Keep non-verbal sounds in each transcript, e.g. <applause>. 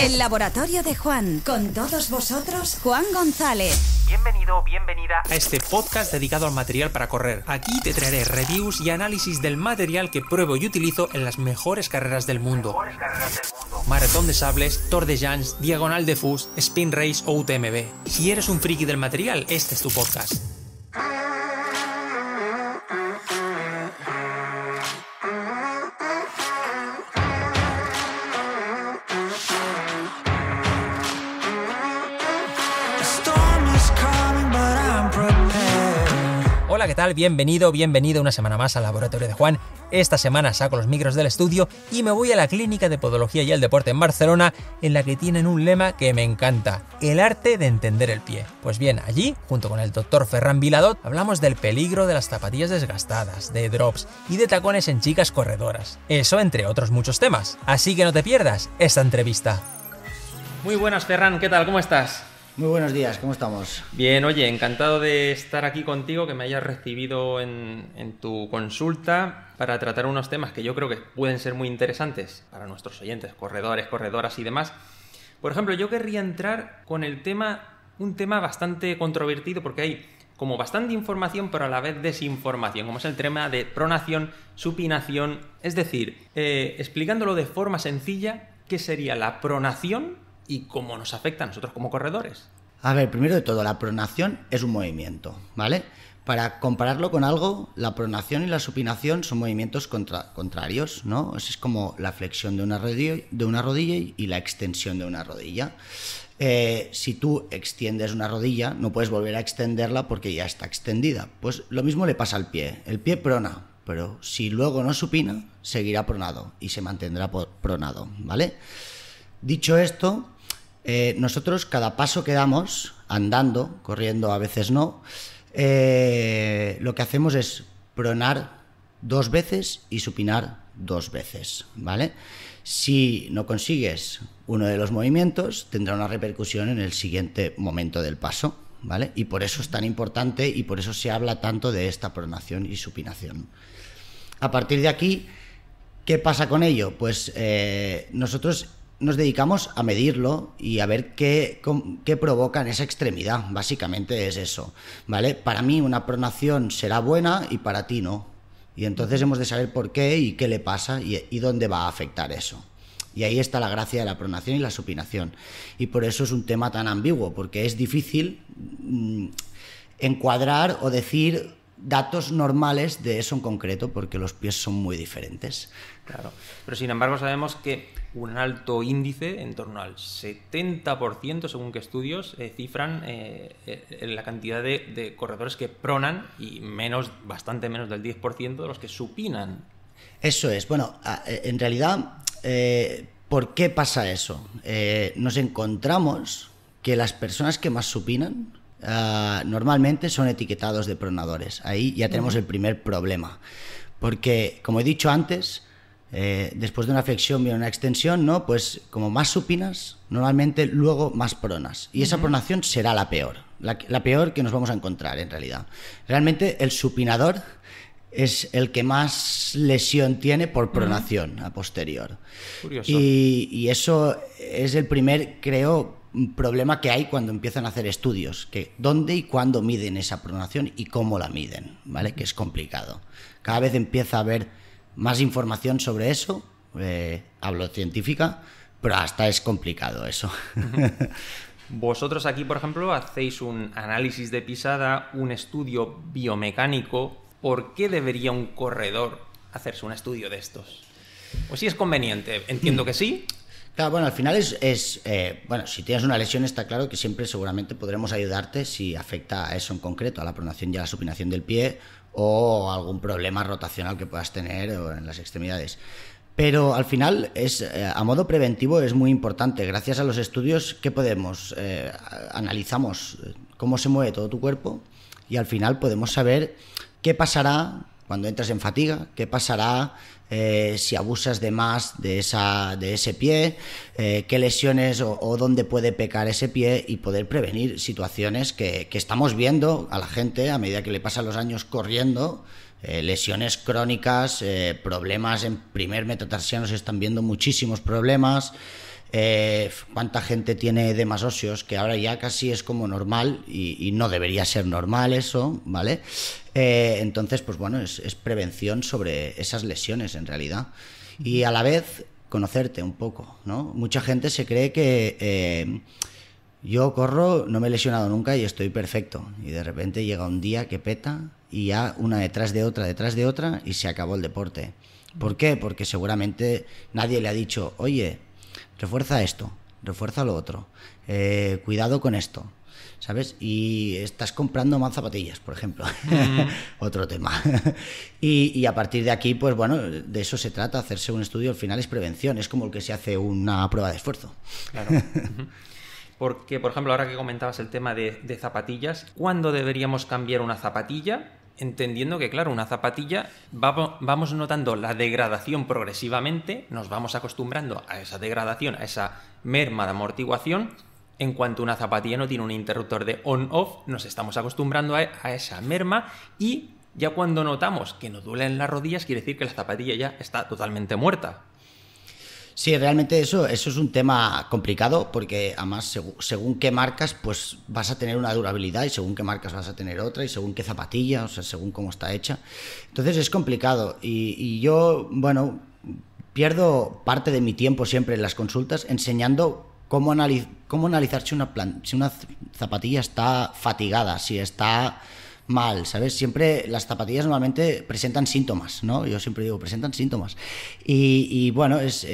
El laboratorio de Juan, con todos vosotros, Juan González. Bienvenido, bienvenida a este podcast dedicado al material para correr. Aquí te traeré reviews y análisis del material que pruebo y utilizo en las mejores carreras del mundo. Maratón de sables, Tor de Jans, Diagonal de Fus, Spin Race o UTMB. Si eres un friki del material, este es tu podcast. Hola, ¿qué tal? Bienvenido, bienvenido una semana más al Laboratorio de Juan. Esta semana saco los micros del estudio y me voy a la Clínica de Podología y el Deporte en Barcelona, en la que tienen un lema que me encanta, el arte de entender el pie. Pues bien, allí, junto con el doctor Ferran Viladot, hablamos del peligro de las zapatillas desgastadas, de drops y de tacones en chicas corredoras. Eso entre otros muchos temas. Así que no te pierdas esta entrevista. Muy buenas, Ferran, ¿qué tal? ¿Cómo estás? Muy buenos días, ¿cómo estamos? Bien, oye, encantado de estar aquí contigo, que me hayas recibido en, tu consulta para tratar unos temas que yo creo que pueden ser muy interesantes para nuestros oyentes, corredores, corredoras y demás. Por ejemplo, yo querría entrar con el tema, un tema bastante controvertido porque hay como bastante información pero a la vez desinformación, como es el tema de pronación, supinación, es decir, eh, explicándolo de forma sencilla, ¿qué sería la pronación? y cómo nos afecta a nosotros como corredores. A ver, primero de todo, la pronación es un movimiento, ¿vale? Para compararlo con algo, la pronación y la supinación son movimientos contrarios, ¿no? es como la flexión de una rodilla, y la extensión de una rodilla. Eh, si tú extiendes una rodilla, no puedes volver a extenderla porque ya está extendida. Pues lo mismo le pasa al pie. El pie prona, pero si luego no supina, seguirá pronado y se mantendrá pronado, ¿vale? Dicho esto, eh, nosotros cada paso que damos, andando, corriendo, a veces no, eh, lo que hacemos es pronar dos veces y supinar dos veces, ¿vale? Si no consigues uno de los movimientos, tendrá una repercusión en el siguiente momento del paso, ¿vale? Y por eso es tan importante y por eso se habla tanto de esta pronación y supinación. A partir de aquí, ¿qué pasa con ello? Pues eh, nosotros nos dedicamos a medirlo y a ver qué, qué provoca en esa extremidad. Básicamente es eso, ¿vale? Para mí una pronación será buena y para ti no. Y entonces hemos de saber por qué y qué le pasa y, dónde va a afectar eso. Y ahí está la gracia de la pronación y la supinación. Y por eso es un tema tan ambiguo, porque es difícil mm, encuadrar o decir datos normales de eso en concreto, porque los pies son muy diferentes. Claro, pero sin embargo sabemos que un alto índice, en torno al 70%, según que estudios, eh, cifran eh, eh, la cantidad de, de, corredores que pronan y menos, bastante menos del 10% de los que supinan. Eso es, bueno, en realidad, ¿por qué pasa eso? nos encontramos que las personas que más supinan Ah, normalmente son etiquetados de pronadores. Ahí ya tenemos el primer problema. Porque, como he dicho antes, eh, después de una flexión viene una extensión, ¿no? Pues como más supinas, normalmente luego más pronas. Y esa pronación será la peor, la, peor que nos vamos a encontrar en realidad. Realmente el supinador es el que más lesión tiene por pronación a posterior. Curioso. y, eso es el primer, creo, problema que hay cuando empiezan a hacer estudios, que dónde y cuándo miden esa pronación y cómo la miden, ¿vale? Que es complicado. Cada vez empieza a haber más información sobre eso, eh, hablo científica, pero hasta es complicado eso. <laughs> Vosotros aquí, por ejemplo, hacéis un análisis de pisada, un estudio biomecánico. ¿Por qué debería un corredor hacerse un estudio de estos? Pues si es conveniente, entiendo que sí, bueno, al final es, eh, bueno, si tienes una lesión está claro que siempre seguramente podremos ayudarte si afecta a eso en concreto, a la pronación y a la supinación del pie o algún problema rotacional que puedas tener en las extremidades. Pero al final, es, eh, a modo preventivo, es muy importante. Gracias a los estudios, ¿qué podemos? Eh, analizamos cómo se mueve todo tu cuerpo y al final podemos saber qué pasará cuando entras en fatiga, qué pasará eh, si abusas de más de, esa, de ese pie, eh, qué lesiones o, dónde puede pecar ese pie y poder prevenir situaciones que, estamos viendo a la gente a medida que le pasan los años corriendo. Eh, lesiones crónicas, problemas en primer metatarsiano se están viendo muchísimos problemas. Eh, cuánta gente tiene más óseos, que ahora ya casi es como normal y, no debería ser normal eso, ¿vale? Eh, entonces, pues bueno, es, prevención sobre esas lesiones en realidad. Y a la vez conocerte un poco, ¿no? Mucha gente se cree que eh, yo corro, no me he lesionado nunca y estoy perfecto. Y de repente llega un día que peta y ya una detrás de otra, detrás de otra y se acabó el deporte. ¿Por qué? Porque seguramente nadie le ha dicho, oye, refuerza esto, refuerza lo otro, eh, cuidado con esto, ¿sabes? Y estás comprando más zapatillas, por ejemplo, mm. <laughs> otro tema. <laughs> y, a partir de aquí, pues bueno, de eso se trata, hacerse un estudio al final es prevención, es como el que se hace una prueba de esfuerzo. Claro. <laughs> Porque, por ejemplo, ahora que comentabas el tema de, de zapatillas, ¿cuándo deberíamos cambiar una zapatilla entendiendo que, claro, una zapatilla vamos notando la degradación progresivamente, nos vamos acostumbrando a esa degradación, a esa merma de amortiguación. En cuanto una zapatilla no tiene un interruptor de on-off, nos estamos acostumbrando a, esa merma y ya cuando notamos que nos duelen las rodillas, quiere decir que la zapatilla ya está totalmente muerta. Sí, realmente eso, eso es un tema complicado porque además según, qué marcas pues vas a tener una durabilidad y según qué marcas vas a tener otra y según qué zapatilla, o sea, según cómo está hecha. Entonces es complicado y, yo, bueno, pierdo parte de mi tiempo siempre en las consultas enseñando cómo, analiz cómo analizar una, plan si una zapatilla está fatigada, si está mal, ¿sabes? Siempre las zapatillas normalmente presentan síntomas, ¿no? Yo siempre digo, presentan síntomas. Y, bueno, es,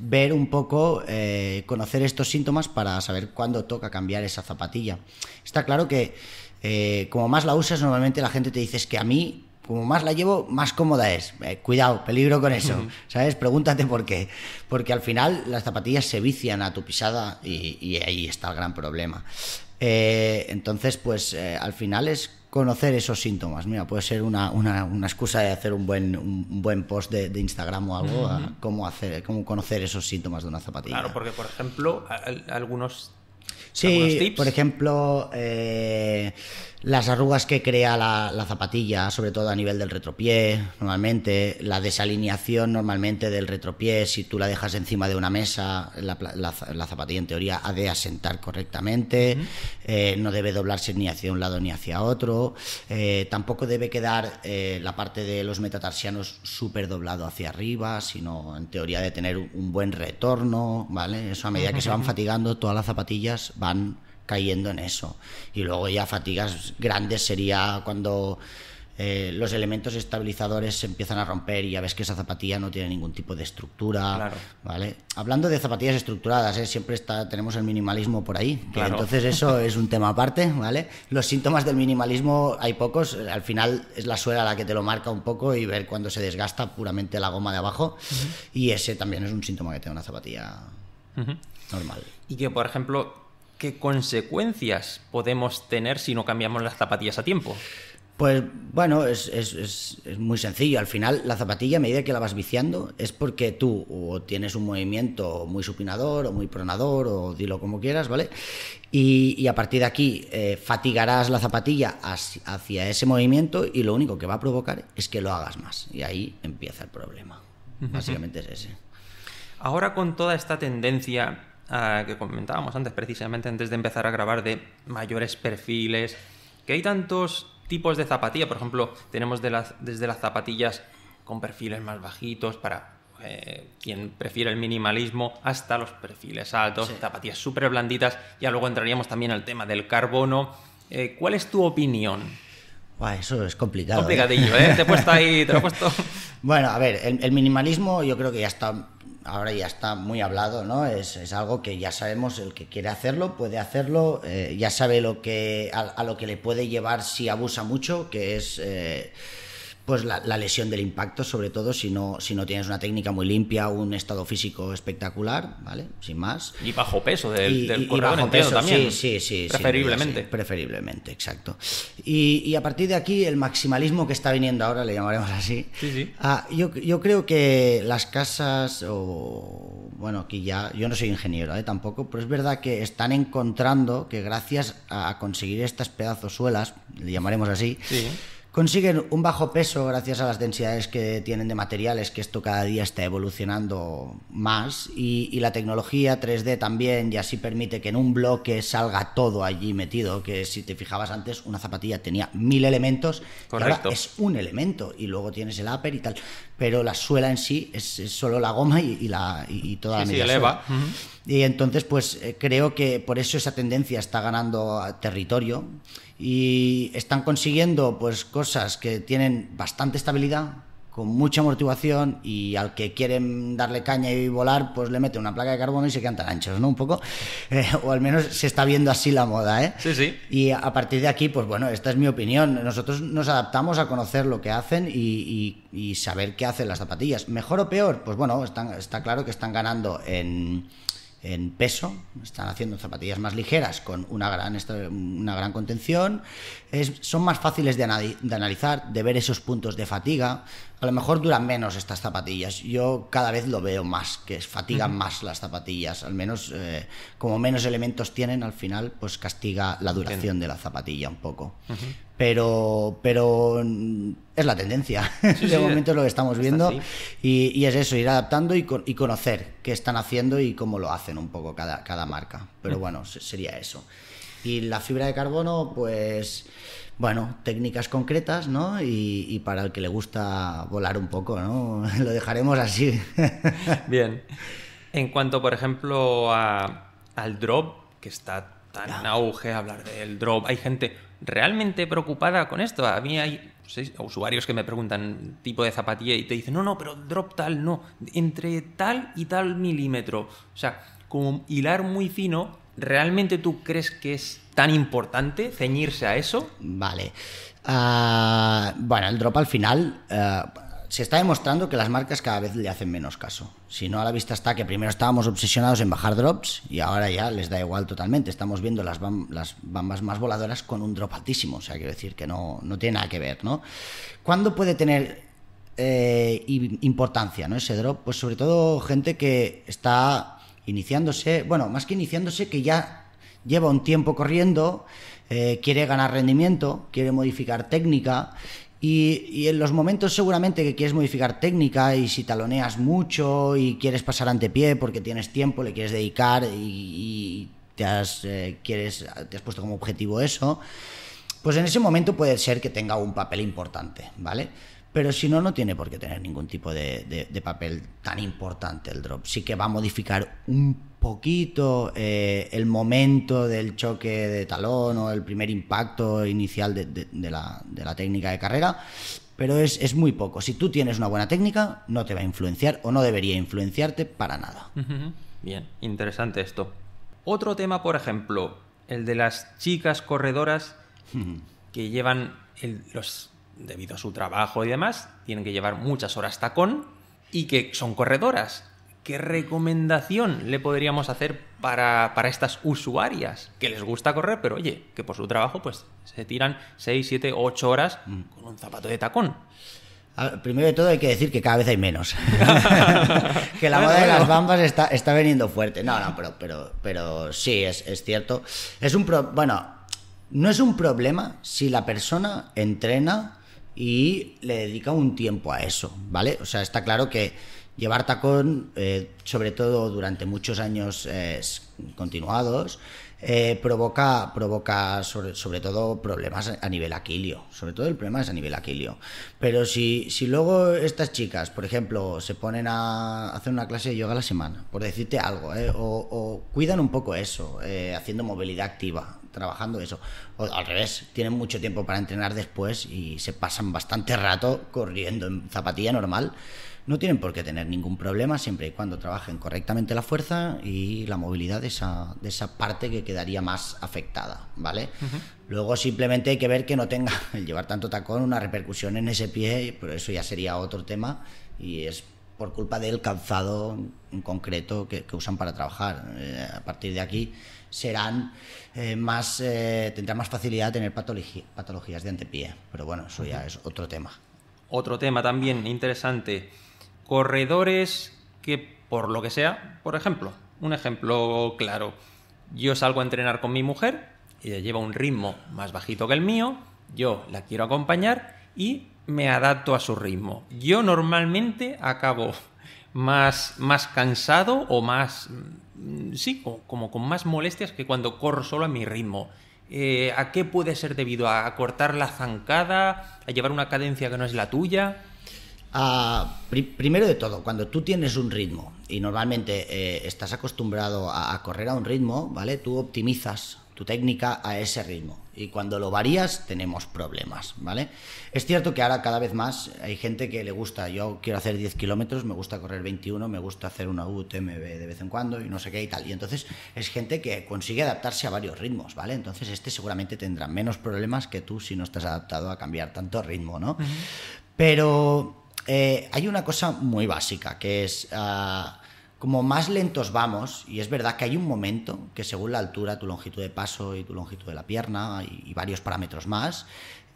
ver un poco, eh, conocer estos síntomas para saber cuándo toca cambiar esa zapatilla. Está claro que eh, como más la usas, normalmente la gente te dice es que a mí como más la llevo, más cómoda es. Eh, cuidado, peligro con eso, ¿sabes? Pregúntate por qué. Porque al final las zapatillas se vician a tu pisada y, ahí está el gran problema. entonces, pues al final es conocer esos síntomas. Mira, puede ser una, excusa de hacer un buen, un buen post de, Instagram o algo, cómo, hacer, cómo conocer esos síntomas de una zapatilla. Claro, porque, por ejemplo, algunos... Sí, por ejemplo... Eh, las arrugas que crea la, zapatilla, sobre todo a nivel del retropié, normalmente, la desalineación normalmente del retropié, si tú la dejas encima de una mesa, la, zapatilla en teoría ha de asentar correctamente, eh, no debe doblarse ni hacia un lado ni hacia otro, eh, tampoco debe quedar eh, la parte de los metatarsianos súper doblado hacia arriba, sino en teoría de tener un buen retorno, ¿vale? Eso a medida que se van fatigando, todas las zapatillas van cayendo en eso. Y luego ya fatigas grandes sería cuando eh, los elementos estabilizadores se empiezan a romper y ya ves que esa zapatilla no tiene ningún tipo de estructura. ¿vale? Hablando de zapatillas estructuradas, ¿eh? siempre está, tenemos el minimalismo por ahí, entonces eso <laughs> es un tema aparte. ¿vale? Los síntomas del minimalismo hay pocos, al final es la suela la que te lo marca un poco y ver cuando se desgasta puramente la goma de abajo. Y ese también es un síntoma que tenga una zapatilla normal. Y que, por ejemplo, qué consecuencias podemos tener si no cambiamos las zapatillas a tiempo? Pues bueno, es, muy sencillo. Al final, la zapatilla, a medida que la vas viciando, es porque tú tienes un movimiento muy supinador o muy pronador, o dilo como quieras, ¿vale? Y, a partir de aquí, eh, fatigarás la zapatilla hacia ese movimiento y lo único que va a provocar es que lo hagas más. Y ahí empieza el problema. Básicamente es ese. Ahora, con toda esta tendencia que comentábamos antes, precisamente antes de empezar a grabar, de mayores perfiles, que hay tantos tipos de zapatilla, por ejemplo, tenemos de las, desde las zapatillas con perfiles más bajitos para eh, quien prefiere el minimalismo, hasta los perfiles altos, zapatillas súper blanditas. Ya luego entraríamos también al tema del carbono. Eh, ¿Cuál es tu opinión? eso es complicado. ¿eh? Complicadillo, ¿eh? Te he puesto ahí, te puesto. <laughs> bueno, a ver, el, minimalismo yo creo que ya está ahora ya está muy hablado, ¿no? Es, algo que ya sabemos, el que quiere hacerlo puede hacerlo, eh, ya sabe lo que, a, a, lo que le puede llevar si abusa mucho, que es eh, pues la, lesión del impacto, sobre todo si no, si no tienes una técnica muy limpia, un estado físico espectacular, ¿vale? Sin más. Y bajo peso del, y, bajo peso, también. Sí, sí, sí. Preferiblemente. preferiblemente, exacto. Y, a partir de aquí, el maximalismo que está viniendo ahora, le llamaremos así. Sí, sí. Ah, yo, yo, creo que las casas, o bueno, aquí ya, yo no soy ingeniero ¿eh? tampoco, pero es verdad que están encontrando que gracias a conseguir estas pedazos suelas le llamaremos así, sí consiguen un bajo peso gracias a las densidades que tienen de materiales, que esto cada día está evolucionando más, y, la tecnología 3D también, y así permite que en un bloque salga todo allí metido, que si te fijabas antes, una zapatilla tenía mil elementos, Correcto. es un elemento, y luego tienes el upper y tal, pero la suela en sí es, solo la goma y, la, y toda la media Y entonces, pues eh, creo que por eso esa tendencia está ganando eh, territorio y están consiguiendo pues cosas que tienen bastante estabilidad con mucha amortiguación y al que quieren darle caña y volar, pues le mete una placa de carbono y se quedan tan anchos, ¿no? Un poco, <laughs> eh, o al menos se está viendo así la moda, ¿eh? Sí, sí. Y a partir de aquí, pues bueno, esta es mi opinión. Nosotros nos adaptamos a conocer lo que hacen y, saber qué hacen las zapatillas. ¿Mejor o peor? Pues bueno, está claro que están ganando en en peso, están haciendo zapatillas más ligeras con una gran, una gran contención, son más fáciles de, analizar, de ver esos puntos de fatiga, a lo mejor duran menos estas zapatillas, yo cada vez lo veo más, que fatigan más las zapatillas, al menos eh, como menos elementos tienen, al final pues castiga la duración de la zapatilla un poco pero, pero es la tendencia. <laughs> de momento es lo que estamos viendo. Y, es eso, ir adaptando y, y, conocer qué están haciendo y cómo lo hacen un poco cada, marca. Pero mm. bueno, sería eso. Y la fibra de carbono, pues, bueno, técnicas concretas, ¿no? Y, para el que le gusta volar un poco, ¿no? <laughs> Lo dejaremos así. <laughs> Bien. En cuanto, por ejemplo, a, al drop, que está tan ah. en auge hablar del drop, hay gente realmente preocupada con esto. A mí hay usuarios que me preguntan tipo de zapatilla y te dicen, no, no, pero drop tal, no, entre tal y tal milímetro. O sea, como hilar muy fino, ¿realmente tú crees que es tan importante ceñirse a eso? Vale. Ah, bueno, el drop al final, eh, se está demostrando que las marcas cada vez le hacen menos caso. Si no, a la vista está que primero estábamos obsesionados en bajar drops y ahora ya les da igual totalmente. Estamos viendo las, bambas más voladoras con un drop altísimo. O sea, quiero decir que no, no tiene nada que ver, ¿no? ¿Cuándo puede tener eh, importancia ¿no? ese drop? Pues sobre todo gente que está iniciándose, bueno, más que iniciándose, que ya lleva un tiempo corriendo, eh, quiere ganar rendimiento, quiere modificar técnica y, en los momentos seguramente que quieres modificar técnica y si taloneas mucho y quieres pasar ante pie porque tienes tiempo, le quieres dedicar y, te, has, eh, quieres, te has puesto como objetivo eso, pues en ese momento puede ser que tenga un papel importante, ¿vale? Pero si no, no tiene por qué tener ningún tipo de, papel tan importante el drop. Sí que va a modificar un poquito eh, el momento del choque de talón o el primer impacto inicial de, la, técnica de carrera, pero es, muy poco. Si tú tienes una buena técnica, no te va a influenciar o no debería influenciarte para nada. Bien, interesante esto. Otro tema, por ejemplo, el de las chicas corredoras que llevan los debido a su trabajo y demás, tienen que llevar muchas horas tacón y que son corredoras. ¿Qué recomendación le podríamos hacer para, estas usuarias que les gusta correr, pero oye, que por su trabajo pues se tiran 6, 7, 8 horas mm. con un zapato de tacón? primero de todo hay que decir que cada vez hay menos. <laughs> <laughs> que la moda de las bambas está, está veniendo fuerte. No, no, pero, pero, sí, es, es cierto. Es un bueno, no es un problema si la persona entrena y le dedica un tiempo a eso, ¿vale? O sea, está claro que llevar tacón, eh, sobre todo durante muchos años eh, continuados, eh, provoca, provoca sobre, todo problemas a nivel aquilio. Sobre todo el problema es a nivel aquilio. Pero si, luego estas chicas, por ejemplo, se ponen a hacer una clase de yoga a la semana, por decirte algo, o, o, cuidan un poco eso, haciendo movilidad activa, trabajando eso. al revés, tienen mucho tiempo para entrenar después y se pasan bastante rato corriendo en zapatilla normal. No tienen por qué tener ningún problema siempre y cuando trabajen correctamente la fuerza y la movilidad de esa, parte que quedaría más afectada, ¿vale? Luego simplemente hay que ver que no tenga <laughs> el llevar tanto tacón una repercusión en ese pie, pero eso ya sería otro tema y es por culpa del calzado en concreto que, usan para trabajar. Eh, a partir de aquí serán eh, más, eh, tendrá más facilidad de tener patologías de antepié. Pero bueno, eso ya es otro tema. Otro tema también interesante. Corredores que, por lo que sea, por ejemplo, un ejemplo claro. Yo salgo a entrenar con mi mujer, ella lleva un ritmo más bajito que el mío, yo la quiero acompañar y me adapto a su ritmo. Yo normalmente acabo más, más cansado o más Mm, sí, como, con más molestias que cuando corro solo a mi ritmo. Eh, ¿A qué puede ser debido? ¿A cortar la zancada? ¿A llevar una cadencia que no es la tuya? primero de todo, cuando tú tienes un ritmo y normalmente eh, estás acostumbrado a, a, correr a un ritmo, ¿vale? Tú optimizas tu técnica a ese ritmo. Y cuando lo varías, tenemos problemas, ¿vale? Es cierto que ahora cada vez más hay gente que le gusta, yo quiero hacer 10 kilómetros, me gusta correr 21, me gusta hacer una UTMB de vez en cuando y no sé qué y tal. Y entonces es gente que consigue adaptarse a varios ritmos, ¿vale? Entonces este seguramente tendrá menos problemas que tú si no estás adaptado a cambiar tanto ritmo, ¿no? Pero eh, hay una cosa muy básica, que es... Ah, como más lentos vamos, y es verdad que hay un momento que según la altura, tu longitud de paso y tu longitud de la pierna y, varios parámetros más,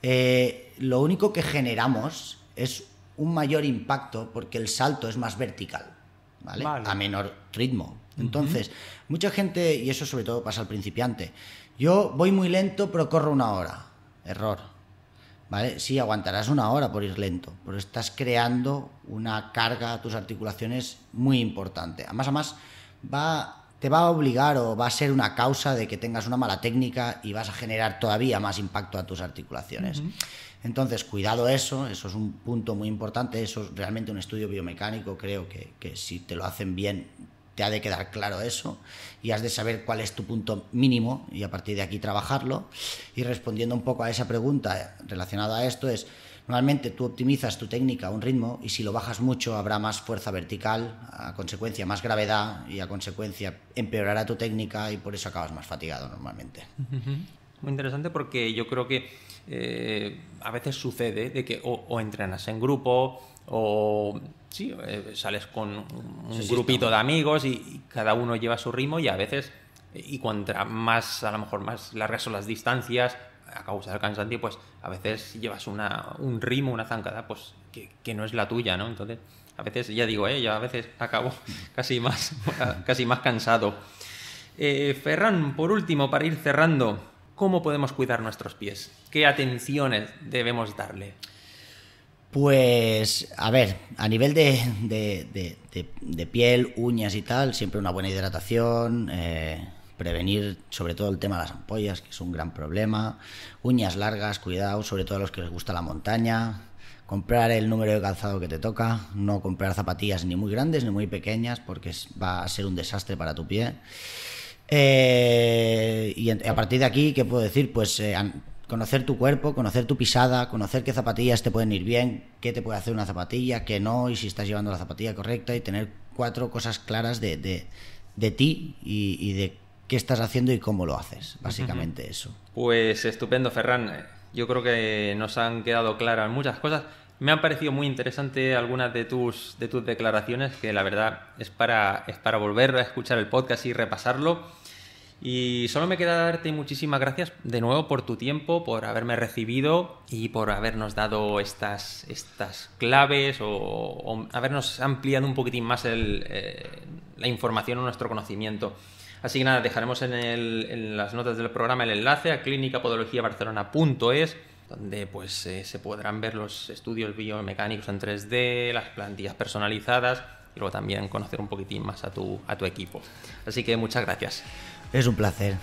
eh, lo único que generamos es un mayor impacto porque el salto es más vertical, ¿vale? A menor ritmo. Entonces, mucha gente, y eso sobre todo pasa al principiante, yo voy muy lento pero corro una hora. Error. ¿vale? Sí, aguantarás una hora por ir lento, pero estás creando una carga a tus articulaciones muy importante. Además, además, va, te va a obligar o va a ser una causa de que tengas una mala técnica y vas a generar todavía más impacto a tus articulaciones. Entonces, cuidado eso, eso es un punto muy importante, eso es realmente un estudio biomecánico, creo que, que si te lo hacen bien te ha de quedar claro eso y has de saber cuál es tu punto mínimo y a partir de aquí trabajarlo. Y respondiendo un poco a esa pregunta relacionada a esto es, normalmente tú optimizas tu técnica a un ritmo y si lo bajas mucho habrá más fuerza vertical, a consecuencia más gravedad y a consecuencia empeorará tu técnica y por eso acabas más fatigado normalmente. Muy interesante porque yo creo que eh, a veces sucede de que o entrenas en grupo, o sí, eh, sales con un grupito de amigos y, cada uno lleva su ritmo y a veces, y cuanto más, a lo mejor más largas son las distancias, a causa del cansancio, pues a veces llevas una, un ritmo, una zancada, pues que, no es la tuya, ¿no? Entonces, a veces, ya digo, ¿eh? yo a veces acabo <laughs> casi más, <laughs> casi más cansado. Eh, Ferran, por último, para ir cerrando, ¿cómo podemos cuidar nuestros pies? ¿Qué atenciones debemos darle? Pues, a ver, a nivel de, piel, uñas y tal, siempre una buena hidratación, eh, prevenir sobre todo el tema de las ampollas, que es un gran problema, uñas largas, cuidado, sobre todo a los que les gusta la montaña, comprar el número de calzado que te toca, no comprar zapatillas ni muy grandes ni muy pequeñas, porque va a ser un desastre para tu pie. Eh, y a partir de aquí, ¿qué puedo decir? Pues... Eh, conocer tu cuerpo, conocer tu pisada, conocer qué zapatillas te pueden ir bien, qué te puede hacer una zapatilla, qué no, y si estás llevando la zapatilla correcta, y tener cuatro cosas claras de, de, ti y, de qué estás haciendo y cómo lo haces, básicamente eso. Pues estupendo, Ferran. Yo creo que nos han quedado claras muchas cosas. Me han parecido muy interesante algunas de tus, de tus declaraciones, que la verdad es para, es para volver a escuchar el podcast y repasarlo. Y solo me queda darte muchísimas gracias de nuevo por tu tiempo, por haberme recibido y por habernos dado estas, estas claves o, habernos ampliado un poquitín más eh, la información o nuestro conocimiento. Así que nada, dejaremos en, las notas del programa el enlace a clínicapodologiabarcelona.es donde pues eh, se podrán ver los estudios biomecánicos en 3D, las plantillas personalizadas y luego también conocer un poquitín más a tu, a tu equipo. Así que muchas gracias. Es un placer.